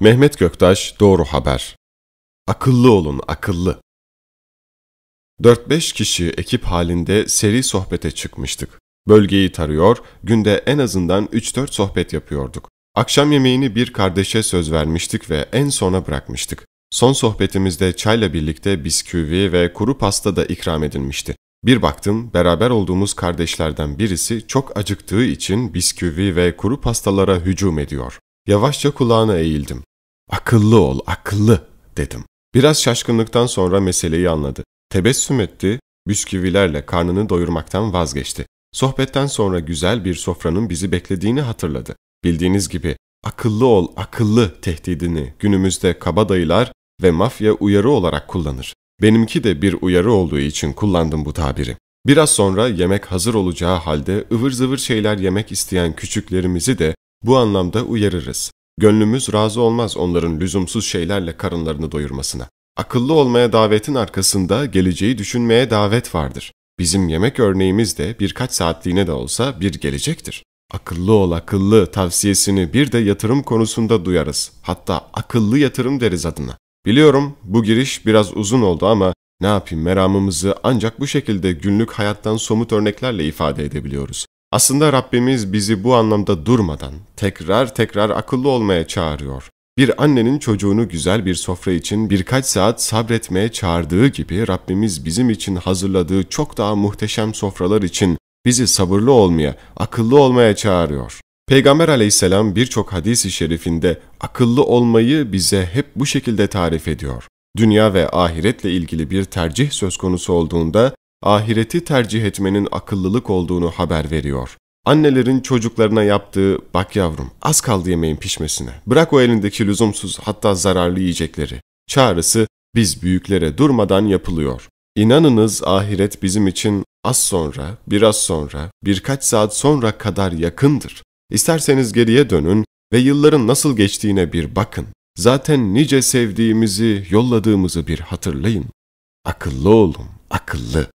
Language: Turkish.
Mehmet Göktaş Doğru Haber Akıllı olun akıllı. 4-5 kişi ekip halinde seri sohbete çıkmıştık. Bölgeyi tarıyor, günde en azından 3-4 sohbet yapıyorduk. Akşam yemeğini bir kardeşe söz vermiştik ve en sona bırakmıştık. Son sohbetimizde çayla birlikte bisküvi ve kuru pasta da ikram edilmişti. Bir baktım beraber olduğumuz kardeşlerden birisi çok acıktığı için bisküvi ve kuru pastalara hücum ediyor. Yavaşça kulağına eğildim. Akıllı ol, akıllı dedim. Biraz şaşkınlıktan sonra meseleyi anladı. Tebessüm etti, bisküvilerle karnını doyurmaktan vazgeçti. Sohbetten sonra güzel bir sofranın bizi beklediğini hatırladı. Bildiğiniz gibi akıllı ol, akıllı tehdidini günümüzde kabadayılar ve mafya uyarı olarak kullanır. Benimki de bir uyarı olduğu için kullandım bu tabiri. Biraz sonra yemek hazır olacağı halde ıvır zıvır şeyler yemek isteyen küçüklerimizi de bu anlamda uyarırız. Gönlümüz razı olmaz onların lüzumsuz şeylerle karınlarını doyurmasına. Akıllı olmaya davetin arkasında geleceği düşünmeye davet vardır. Bizim yemek örneğimiz de birkaç saatliğine de olsa bir gelecektir. Akıllı ol akıllı tavsiyesini bir de yatırım konusunda duyarız. Hatta akıllı yatırım deriz adına. Biliyorum bu giriş biraz uzun oldu ama ne yapayım meramımızı ancak bu şekilde günlük hayattan somut örneklerle ifade edebiliyoruz. Aslında Rabbimiz bizi bu anlamda durmadan tekrar tekrar akıllı olmaya çağırıyor. Bir annenin çocuğunu güzel bir sofra için birkaç saat sabretmeye çağırdığı gibi Rabbimiz bizim için hazırladığı çok daha muhteşem sofralar için bizi sabırlı olmaya, akıllı olmaya çağırıyor. Peygamber aleyhisselam birçok hadisi şerifinde akıllı olmayı bize hep bu şekilde tarif ediyor. Dünya ve ahiretle ilgili bir tercih söz konusu olduğunda ahireti tercih etmenin akıllılık olduğunu haber veriyor. Annelerin çocuklarına yaptığı bak yavrum az kaldı yemeğin pişmesine. Bırak o elindeki lüzumsuz hatta zararlı yiyecekleri. Çağrısı biz büyüklere durmadan yapılıyor. İnanınız ahiret bizim için az sonra, biraz sonra, birkaç saat sonra kadar yakındır. İsterseniz geriye dönün ve yılların nasıl geçtiğine bir bakın. Zaten nice sevdiğimizi, yolladığımızı bir hatırlayın. Akıllı olun, akıllı.